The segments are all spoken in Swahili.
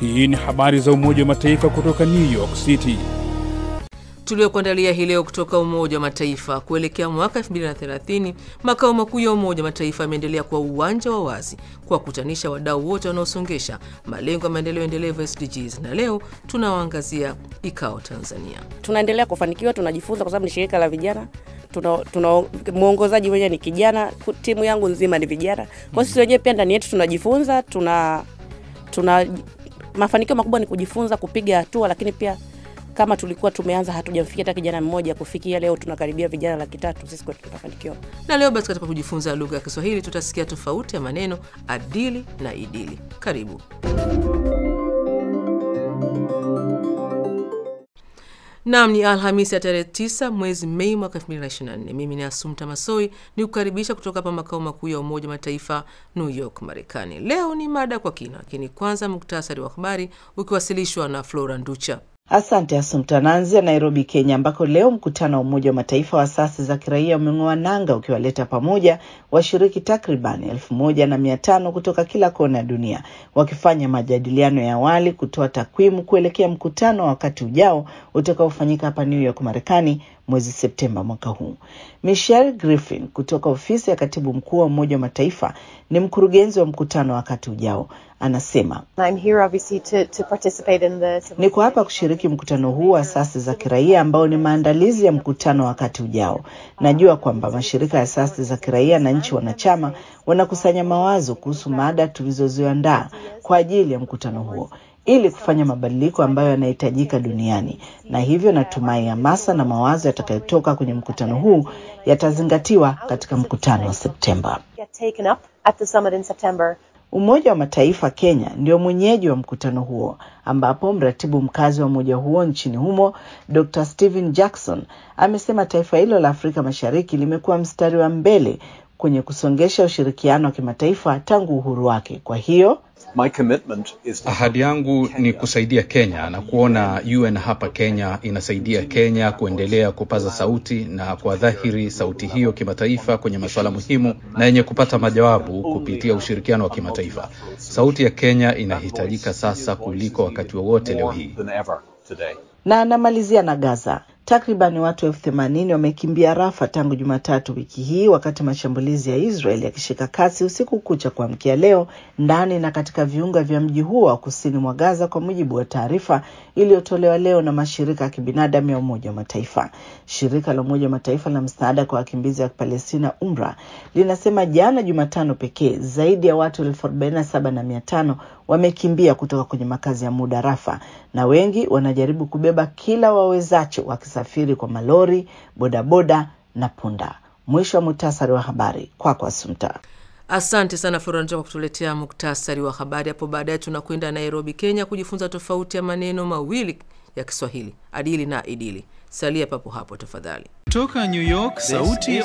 Hii ni habari za Umoja wa Mataifa kutoka New York City tuliokuandalia hii leo kutoka Umoja wa Mataifa. Kuelekea mwaka 2030 makao makuu ya Umoja wa Mataifa yameendelea kuwa uwanja wa wazi kuwakutanisha wadau wote wanaosongesha malengo ya maendeleo endelevu SDGs, na leo tunawaangazia ikao Tanzania. Tunaendelea kufanikiwa, tunajifunza kwa sababu ni shirika la vijana tuna, tuna mwongozaji wenyewe ni kijana, timu yangu nzima ni vijana. Kwa sisi wenyewe pia ndani yetu tunajifunza, tuna, tuna Mafanikio makubwa ni kujifunza kupiga hatua, lakini pia kama tulikuwa tumeanza hatujamfikia hata kijana mmoja, kufikia leo tunakaribia vijana laki tatu. Sisi kwetu tunafanikiwa. Na leo basi, katika kujifunza lugha ya Kiswahili tutasikia tofauti ya maneno adili na idili. Karibu. Nam ni Alhamisi ya tarehe 9 mwezi Mei mwaka 2024. Mimi ni Asumta Masoi ni kukaribisha kutoka hapa makao makuu ya Umoja Mataifa, New York, Marekani. Leo ni mada kwa kina, lakini kwanza muktasari wa habari ukiwasilishwa na Flora Nducha. Asante ya Nairobi, Kenya, ambako leo mkutano wa Umoja wa Mataifa wa asasi za kiraia umeng'oa nanga ukiwaleta pamoja washiriki takriban elfu moja na mia tano kutoka kila kona ya dunia wakifanya majadiliano ya awali kutoa takwimu kuelekea mkutano wa wakati ujao utakaofanyika hapa New York, Marekani mwezi Septemba mwaka huu. Michelle Griffin kutoka ofisi ya katibu mkuu wa Umoja wa Mataifa ni mkurugenzi wa mkutano wakati ujao, anasema I'm here obviously to, to participate in the... niko hapa kushiriki mkutano huu wa asasi za kiraia ambao ni maandalizi ya mkutano wakati ujao. Najua kwamba mashirika ya asasi za kiraia na nchi wanachama wanakusanya mawazo kuhusu mada tulizoziandaa kwa ajili ya mkutano huo ili kufanya mabadiliko ambayo yanahitajika duniani, na hivyo natumai hamasa na mawazo yatakayotoka kwenye mkutano huu yatazingatiwa katika mkutano wa Septemba. Umoja wa Mataifa Kenya ndio mwenyeji wa mkutano huo, ambapo mratibu mkazi wa umoja huo nchini humo Dr Stephen Jackson amesema taifa hilo la Afrika Mashariki limekuwa mstari wa mbele kwenye kusongesha ushirikiano wa kimataifa tangu uhuru wake. Kwa hiyo Ahadi yangu ni kusaidia Kenya na kuona UN hapa Kenya inasaidia Kenya kuendelea kupaza sauti na kwa dhahiri sauti hiyo kimataifa kwenye masuala muhimu na yenye kupata majawabu kupitia ushirikiano wa kimataifa. Sauti ya Kenya inahitajika sasa kuliko wakati wowote leo hii. Na anamalizia na Gaza. Takriban watu elfu themanini wamekimbia Rafa tangu Jumatatu wiki hii, wakati mashambulizi ya Israel yakishika kasi usiku kucha kuamkia leo ndani na katika viunga vya mji huo wa kusini mwa Gaza, kwa mujibu wa taarifa iliyotolewa leo na mashirika ya kibinadamu ya Umoja wa Mataifa. Shirika la Umoja wa Mataifa la msaada kwa wakimbizi wa Palestina, UMRA, linasema jana Jumatano pekee zaidi ya watu elfu arobaini na saba na mia tano wamekimbia kutoka kwenye makazi ya muda Rafa, na wengi wanajaribu kubeba kila wawezacho, wakisafiri kwa malori, bodaboda na punda. Mwisho wa muhtasari wa habari. Kwako Asumta. Asante sana Floranja kwa kutuletea muktasari wa habari. Hapo baadaye tunakwenda Nairobi, Kenya, kujifunza tofauti ya maneno mawili ya Kiswahili, adili na idili. Salia papo hapo tafadhali. New York, sauti ya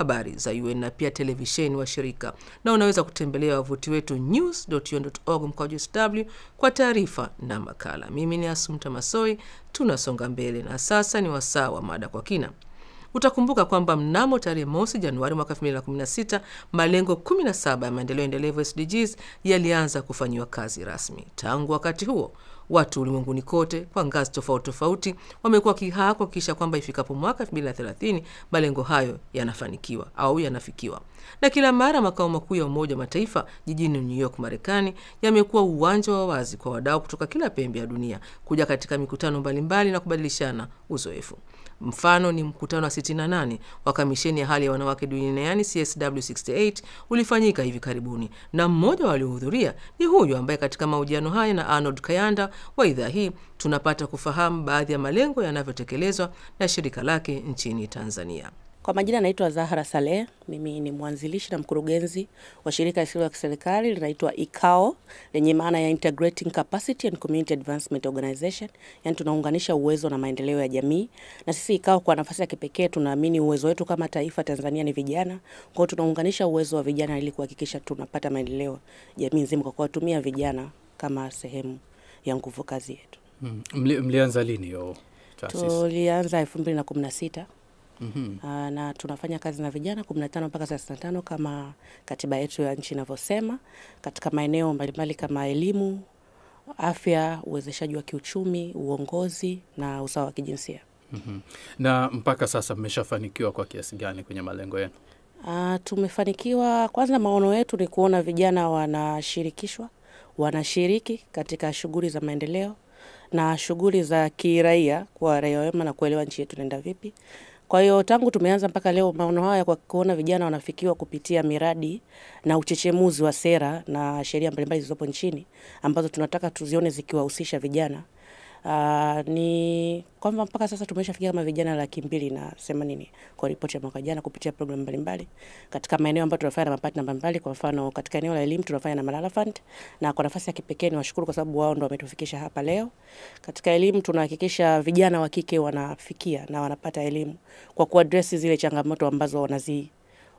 habari za UN na pia televisheni wa shirika, na unaweza kutembelea wavuti wetu news.un.org mkwaju sw kwa taarifa na makala. Mimi ni Asumta Masoi, tunasonga mbele na sasa ni wasaa wa mada kwa kina. Utakumbuka kwamba mnamo tarehe mosi Januari mwaka 2016 malengo 17 ya maendeleo endelevu SDGs yalianza kufanyiwa kazi rasmi. Tangu wakati huo Watu ulimwenguni kote kwa ngazi tofauti tofauti wamekuwa kihaa kuhakikisha kwamba ifikapo mwaka 2030 malengo hayo yanafanikiwa au yanafikiwa. Na kila mara makao makuu ya Umoja wa Mataifa jijini New York, Marekani, yamekuwa uwanja wa wazi kwa wadau kutoka kila pembe ya dunia kuja katika mikutano mbalimbali na kubadilishana uzoefu. Mfano ni mkutano wa 68 wa kamisheni ya hali ya wanawake duniani CSW68 ulifanyika hivi karibuni, na mmoja waliohudhuria ni huyu ambaye katika mahojiano haya na Arnold Kayanda wa idhaa hii tunapata kufahamu baadhi ya malengo yanavyotekelezwa na shirika lake nchini Tanzania. Kwa majina naitwa Zahra Saleh, mimi ni mwanzilishi na mkurugenzi wa shirika lisilo la kiserikali linaitwa ICAO lenye maana ya Integrating Capacity and Community Advancement Organization, yani tunaunganisha uwezo na maendeleo ya jamii. Na sisi ICAO kwa nafasi ya kipekee tunaamini uwezo wetu kama taifa Tanzania ni vijana, kwa hiyo tunaunganisha uwezo wa vijana ili kuhakikisha tunapata maendeleo jamii nzima kwa kuwatumia vijana kama sehemu ya nguvu kazi yetu. Mm, mlianza lini hiyo taasisi? Tulianza 2016 mm -hmm. na tunafanya kazi na vijana 15 mpaka 35 kama katiba yetu ya nchi inavyosema katika maeneo mbalimbali kama elimu, afya, uwezeshaji wa kiuchumi, uongozi na usawa wa kijinsia. mm -hmm. Na mpaka sasa mmeshafanikiwa kwa kiasi gani kwenye malengo yenu? Uh, tumefanikiwa. Kwanza maono yetu ni kuona vijana wanashirikishwa, wanashiriki katika shughuli za maendeleo na shughuli za kiraia kwa raia wema na kuelewa nchi yetu inaenda vipi. Kwa hiyo tangu tumeanza mpaka leo maono haya kwa kuona vijana wanafikiwa kupitia miradi na uchechemuzi wa sera na sheria mbalimbali zilizopo nchini ambazo tunataka tuzione zikiwahusisha vijana Uh, ni kwamba mpaka sasa tumeshafikia kama vijana laki mbili na themanini kwa ripoti ya mwaka jana kupitia programu mbalimbali katika maeneo ambayo tunafanya na mapatna mbalimbali. Kwa mfano katika eneo la elimu tunafanya na Malala Fund, na kwa nafasi ya kipekee niwashukuru kwa sababu wao ndo wametufikisha hapa leo. Katika elimu tunahakikisha vijana wa kike wanafikia na wanapata elimu kwa kuadresi zile changamoto ambazo wanazi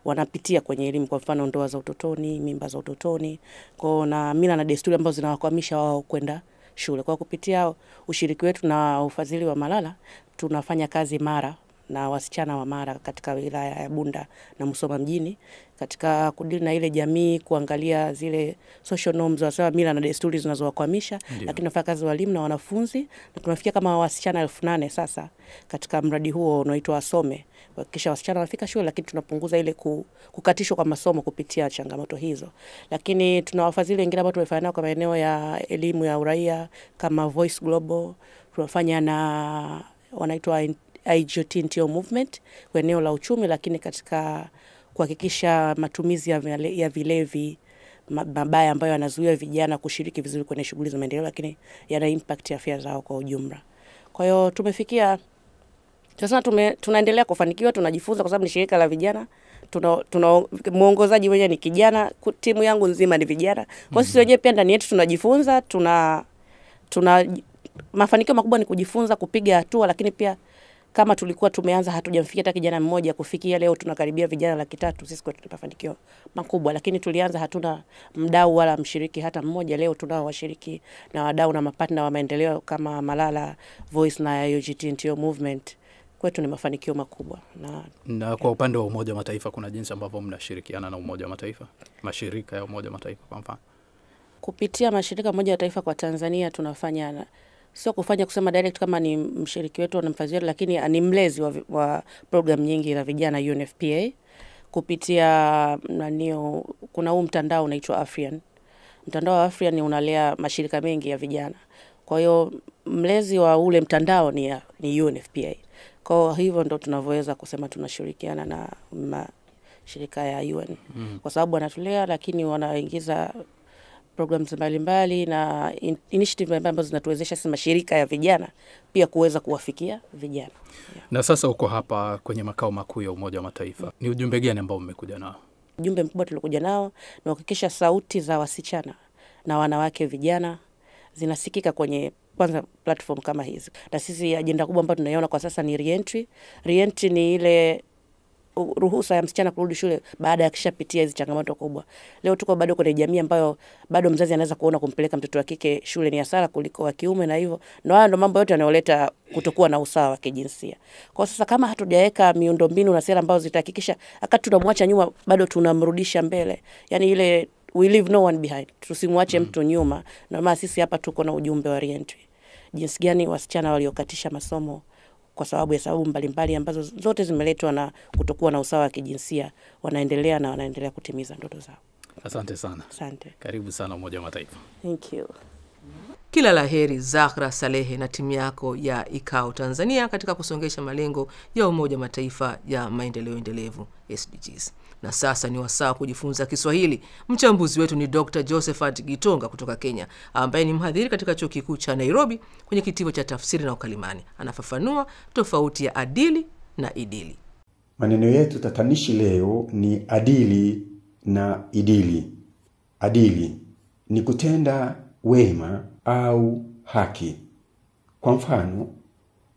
wanapitia kwenye elimu, kwa mfano ndoa za utotoni, mimba za utotoni, kwao na mila na desturi ambazo zinawakwamisha wao kwenda shule. Kwa kupitia ushiriki wetu na ufadhili wa Malala tunafanya kazi mara na wasichana wa Mara katika wilaya ya Bunda na Musoma mjini katika kudili na ile jamii, kuangalia zile social norms, wasawa mila na desturi zinazowakwamisha, lakini tunafanya kazi walimu na wanafunzi, na tunafikia kama wasichana elfu nane sasa katika mradi huo unaoitwa Wasome, kuhakikisha wasichana wanafika shule, lakini tunapunguza ile kukatishwa kwa masomo kupitia changamoto hizo. Lakini tuna wafadhili wengine ambao tumefanya nao kwa maeneo ya elimu ya uraia kama Voice Global, tunafanya na wanaitwa IGOT ndio movement kwa eneo la uchumi, lakini katika kuhakikisha matumizi ya, ya vilevi mabaya ambayo yanazuia vijana kushiriki vizuri kwenye shughuli za maendeleo, lakini yana impact ya afya zao kwa ujumla. Kwa hiyo tumefikia sasa tume, tunaendelea kufanikiwa, tunajifunza kwa sababu ni shirika la vijana. Tuna, tuna mwongozaji mwenyewe ni kijana, timu yangu nzima ni vijana. Kwa hiyo sisi wenyewe pia ndani yetu tunajifunza, tuna tuna mafanikio makubwa ni kujifunza, kupiga hatua, lakini pia kama tulikuwa tumeanza hatujamfikia hata kijana mmoja, kufikia leo tunakaribia vijana laki tatu. Sisi kwetu ni mafanikio makubwa, lakini tulianza hatuna mdau wala mshiriki hata mmoja. Leo tunao washiriki na wadau na mapatna wa maendeleo kama Malala Voice na UGT Movement kwetu ni mafanikio makubwa na, na kwa upande wa Umoja wa Mataifa kuna jinsi ambavyo mnashirikiana na Umoja wa Mataifa, mashirika ya Umoja wa Mataifa kwa mfano, kupitia mashirika ya Umoja wa Mataifa kwa Tanzania tunafanya sio kufanya kusema direct kama ni mshiriki wetu na mfadhili lakini ni mlezi wa, wa programu nyingi za vijana UNFPA kupitia nanio, kuna huu mtandao unaitwa Afrian. Mtandao wa Afrian unalea mashirika mengi ya vijana, kwa hiyo mlezi wa ule mtandao ni, ya, ni UNFPA. Kwa hivyo ndo tunavyoweza kusema tunashirikiana na mashirika ya UN mm. kwa sababu wanatulea, lakini wanaingiza programs mbalimbali na in initiative mbalimbali ambazo zinatuwezesha sisi mashirika ya vijana pia kuweza kuwafikia vijana yeah. Na sasa uko hapa kwenye makao makuu ya Umoja wa Mataifa mm. Ni ujumbe gani ambao mmekuja nao? Ujumbe mkubwa tuliokuja nao ni kuhakikisha sauti za wasichana na wanawake vijana zinasikika kwenye kwanza platform kama hizi, na sisi ajenda kubwa ambayo tunaiona kwa sasa ni reentry. Reentry ni ile ruhusa ya msichana kurudi shule baada ya kishapitia hizi changamoto kubwa. Leo tuko bado kwenye jamii ambayo bado mzazi anaweza kuona kumpeleka mtoto wa kike shule ni hasara kuliko wa kiume, na hivyo ndio haya ndo mambo yote yanayoleta kutokuwa na usawa wa kijinsia. Kwa sasa kama hatujaweka miundombinu na sera ambazo zitahakikisha akati tunamwacha nyuma, bado tunamrudisha mbele, yani ile we leave no one behind, tusimwache mm -hmm. mtu nyuma. Na maana sisi hapa tuko na ujumbe wa Rientry, jinsi gani wasichana waliokatisha masomo kwa sababu ya sababu mbalimbali ambazo zote zimeletwa na kutokuwa na usawa wa kijinsia, wanaendelea na wanaendelea kutimiza ndoto zao. Asante sana. Asante. Karibu sana Umoja wa Mataifa. Thank you. Kila la heri Zahra Salehe na timu yako ya ikao Tanzania katika kusongesha malengo ya Umoja Mataifa ya maendeleo endelevu SDGs. Na sasa ni wasaa kujifunza Kiswahili. Mchambuzi wetu ni Dr. Josephat Gitonga kutoka Kenya, ambaye ni mhadhiri katika Chuo Kikuu cha Nairobi kwenye kitivo cha tafsiri na ukalimani. Anafafanua tofauti ya adili na idili. Maneno yetu tatanishi leo ni adili na idili. Adili ni kutenda wema au haki. Kwa mfano,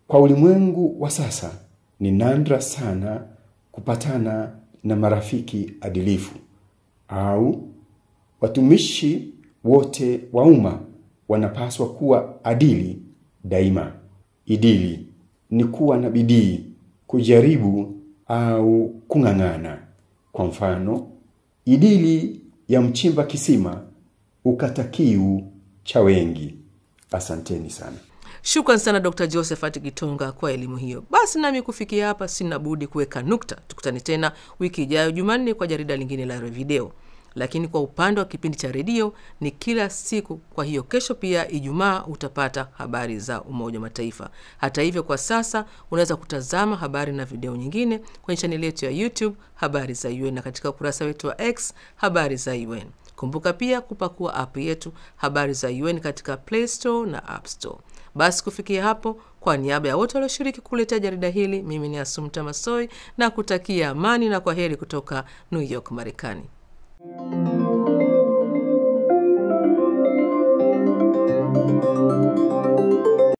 kwa ulimwengu wa sasa ni nandra sana kupatana na marafiki adilifu au watumishi wote wa umma wanapaswa kuwa adili daima. Idili ni kuwa na bidii, kujaribu au kung'ang'ana. Kwa mfano, idili ya mchimba kisima ukatakiu cha wengi. Asanteni sana. Shukran sana Dr. Josephat Gitonga kwa elimu hiyo. Basi nami kufikia hapa, sina budi kuweka nukta. Tukutane tena wiki ijayo Jumanne kwa jarida lingine la video, lakini kwa upande wa kipindi cha redio ni kila siku. Kwa hiyo kesho pia Ijumaa utapata habari za Umoja wa Mataifa. Hata hivyo, kwa sasa unaweza kutazama habari na video nyingine kwenye chaneli yetu ya YouTube habari za UN na katika ukurasa wetu wa X habari za UN. Kumbuka pia kupakua app yetu habari za UN katika Play Store na App Store. Basi kufikia hapo, kwa niaba ya wote walioshiriki kuletea jarida hili, mimi ni Asumta Masoi na kutakia amani na kwa heri kutoka New York, Marekani.